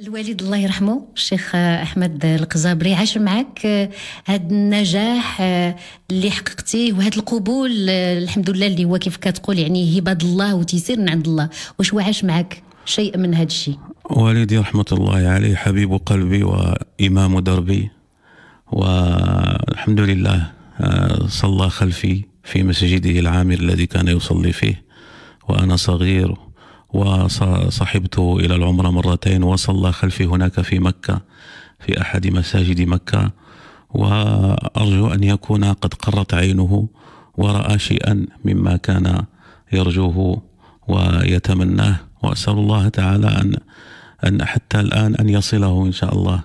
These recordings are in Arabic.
الوالد الله يرحمه الشيخ احمد القزابري عاش معك هذا آه، النجاح آه، اللي حققتيه وهذا القبول آه، الحمد لله اللي هو كيف كتقول يعني هبه الله وتيسير من عند الله واش هو عاش معك شيء من هذا الشيء والدي رحمه الله عليه حبيب قلبي وامام دربي والحمد لله صلى خلفي في مسجده العامر الذي كان يصلي فيه وانا صغير وصحبته إلى العمرة مرتين وصلى خلفي هناك في مكة في أحد مساجد مكة وأرجو أن يكون قد قرت عينه ورأى شيئا مما كان يرجوه ويتمناه وأسأل الله تعالى أن أن حتى الآن أن يصله إن شاء الله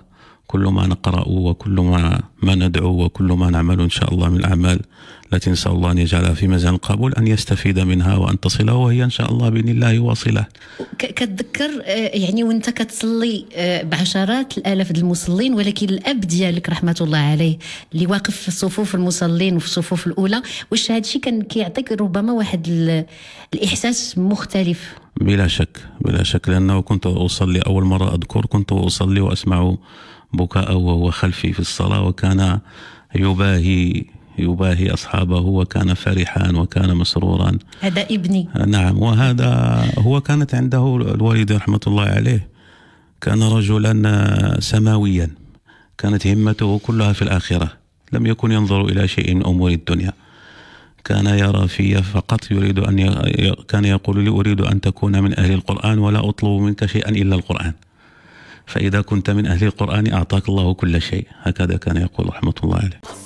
كل ما نقرأ وكل ما, ما ندعو وكل ما نعمل إن شاء الله من الأعمال التي نسأل الله أن يجعلها في ميزان القبول أن يستفيد منها وأن تصله وهي إن شاء الله بإذن الله واصلة كتذكر آه، يعني وانت كتصلي آه، بعشرات الآلاف المصلين ولكن الأب ديالك رحمة الله عليه اللي واقف في صفوف المصلين وفي الصفوف الأولى واش هذا الشيء كان كيعطيك ربما واحد الإحساس مختلف بلا شك بلا شك لأنه كنت أصلي أول مرة أذكر كنت أصلي وأسمع بكاء وهو خلفي في الصلاة وكان يباهي يباهي أصحابه وكان فرحا وكان مسرورا هذا ابني نعم وهذا هو كانت عنده الوالدة رحمة الله عليه كان رجلا سماويا كانت همته كلها في الآخرة لم يكن ينظر إلى شيء من أمور الدنيا كان يرى في فقط يريد أن ي... كان يقول لي أريد أن تكون من أهل القرآن ولا أطلب منك شيئا إلا القرآن فإذا كنت من أهل القرآن أعطاك الله كل شيء هكذا كان يقول رحمة الله عليه